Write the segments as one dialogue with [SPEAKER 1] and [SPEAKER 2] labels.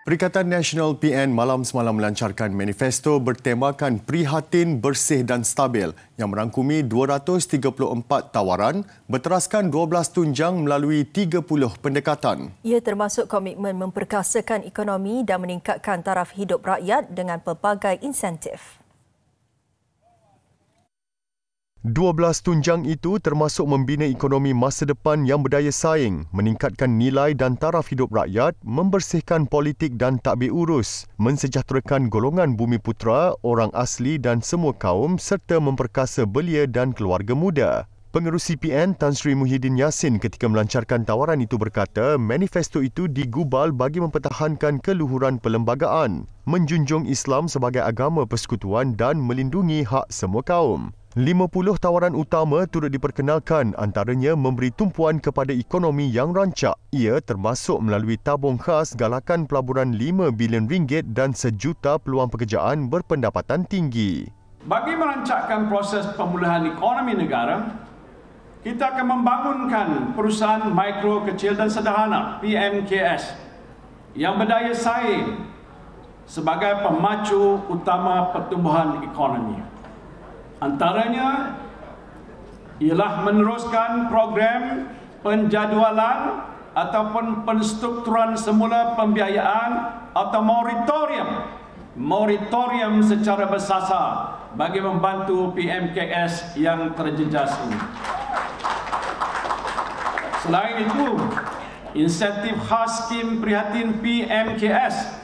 [SPEAKER 1] Perikatan Nasional PN malam semalam melancarkan manifesto bertemakan prihatin, bersih dan stabil yang merangkumi 234 tawaran berteraskan 12 tunjang melalui 30 pendekatan. Ia termasuk komitmen memperkasakan ekonomi dan meningkatkan taraf hidup rakyat dengan pelbagai insentif. 12 tunjang itu termasuk membina ekonomi masa depan yang berdaya saing, meningkatkan nilai dan taraf hidup rakyat, membersihkan politik dan tadbir urus, mensejahterakan golongan bumi putra, orang asli dan semua kaum serta memperkasa belia dan keluarga muda. Pengerusi PN Tan Sri Muhyiddin Yassin ketika melancarkan tawaran itu berkata, manifesto itu digubal bagi mempertahankan keluhuran perlembagaan, menjunjung Islam sebagai agama persekutuan dan melindungi hak semua kaum. 50 tawaran utama turut diperkenalkan antaranya memberi tumpuan kepada ekonomi yang rancak. Ia termasuk melalui tabung khas galakan pelaburan 5 bilion ringgit dan sejuta peluang pekerjaan berpendapatan tinggi.
[SPEAKER 2] Bagi merancakkan proses pemulihan ekonomi negara, kita akan membangunkan perusahaan mikro kecil dan sederhana PMKS yang berdaya saing sebagai pemacu utama pertumbuhan ekonomi. Antaranya ialah meneruskan program penjadualan ataupun penstrukturan semula pembiayaan atau moratorium moratorium secara bersasar bagi membantu PMKS yang terjejas ini. Selain itu, insentif khas skim prihatin PMKS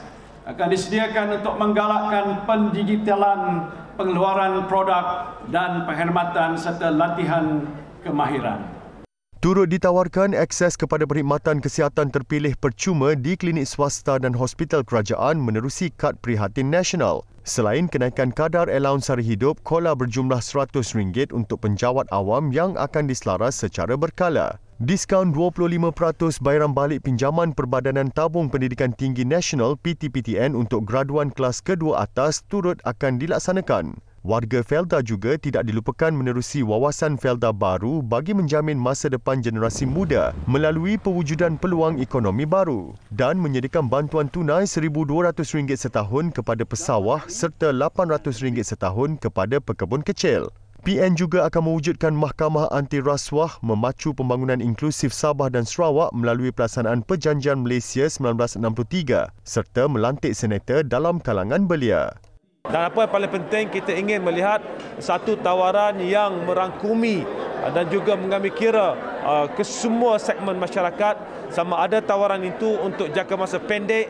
[SPEAKER 2] akan disediakan untuk menggalakkan pendigitalan pengeluaran produk dan perkhidmatan serta latihan kemahiran.
[SPEAKER 1] Turut ditawarkan akses kepada perkhidmatan kesihatan terpilih percuma di klinik swasta dan hospital kerajaan menerusi Kad Prihatin Nasional. Selain kenaikan kadar allowance hari hidup, kola berjumlah RM100 untuk penjawat awam yang akan diselaras secara berkala. Diskaun 25% bayaran balik pinjaman Perbadanan Tabung Pendidikan Tinggi Nasional PTPTN untuk graduan kelas kedua atas turut akan dilaksanakan. Warga Felda juga tidak dilupakan menerusi wawasan Felda baru bagi menjamin masa depan generasi muda melalui pewujudan peluang ekonomi baru dan menyediakan bantuan tunai RM1,200 setahun kepada pesawah serta RM800 setahun kepada pekebun kecil. PN juga akan mewujudkan mahkamah anti rasuah memacu pembangunan inklusif Sabah dan Sarawak melalui pelaksanaan Perjanjian Malaysia 1963 serta melantik senator dalam kalangan belia.
[SPEAKER 2] Dan apa yang paling penting kita ingin melihat satu tawaran yang merangkumi uh, dan juga mengambil kira uh, kesemua segmen masyarakat sama ada tawaran itu untuk jangka masa pendek,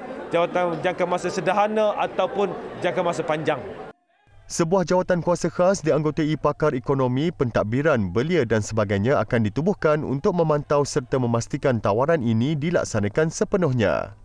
[SPEAKER 2] jangka masa sederhana ataupun jangka masa panjang.
[SPEAKER 1] Sebuah jawatan kuasa khas dianggotai pakar ekonomi, pentadbiran, belia dan sebagainya akan ditubuhkan untuk memantau serta memastikan tawaran ini dilaksanakan sepenuhnya.